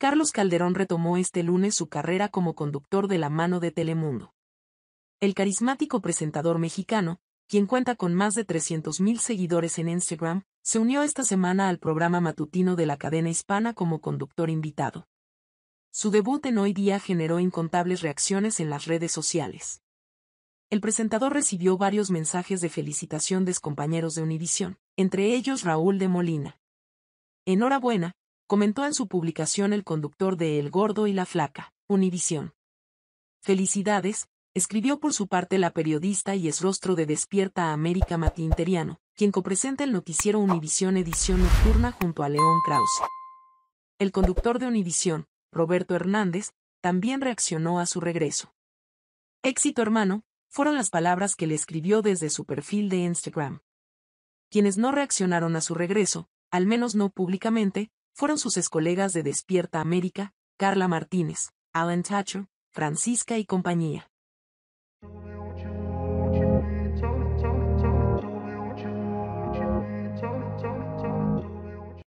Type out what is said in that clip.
Carlos Calderón retomó este lunes su carrera como conductor de la mano de Telemundo. El carismático presentador mexicano, quien cuenta con más de 300.000 seguidores en Instagram, se unió esta semana al programa matutino de la cadena hispana como conductor invitado. Su debut en Hoy Día generó incontables reacciones en las redes sociales. El presentador recibió varios mensajes de felicitación de compañeros de Univisión, entre ellos Raúl de Molina. Enhorabuena, comentó en su publicación el conductor de El Gordo y la Flaca, Univisión. Felicidades, escribió por su parte la periodista y es rostro de Despierta América Matinteriano, quien copresenta el noticiero Univisión Edición Nocturna junto a León Krause. El conductor de Univisión, Roberto Hernández, también reaccionó a su regreso. Éxito hermano, fueron las palabras que le escribió desde su perfil de Instagram. Quienes no reaccionaron a su regreso, al menos no públicamente, fueron sus ex-colegas de Despierta América, Carla Martínez, Alan Thatcher, Francisca y compañía.